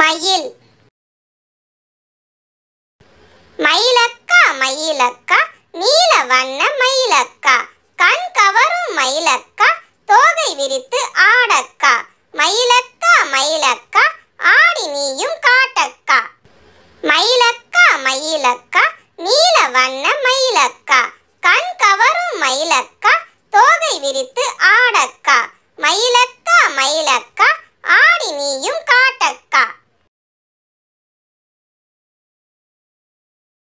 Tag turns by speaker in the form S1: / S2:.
S1: மயில்
S2: மயிலக்கா மயிலக்கா நீல வண்ண மயிலக்கா கண் கவரும் மயிலக்கா தோகை விரித்து ஆடக்கா மயிலக்கா மயிலக்கா ஆடி நீயும் காட்டக்கா மயிலக்கா மயிலக்கா நீல வண்ண மயிலக்கா கண் கவரும் மயிலக்கா தோகை விரித்து ஆடக்கா மயிலக்கா மயிலக்கா ஆடி
S1: நீயும்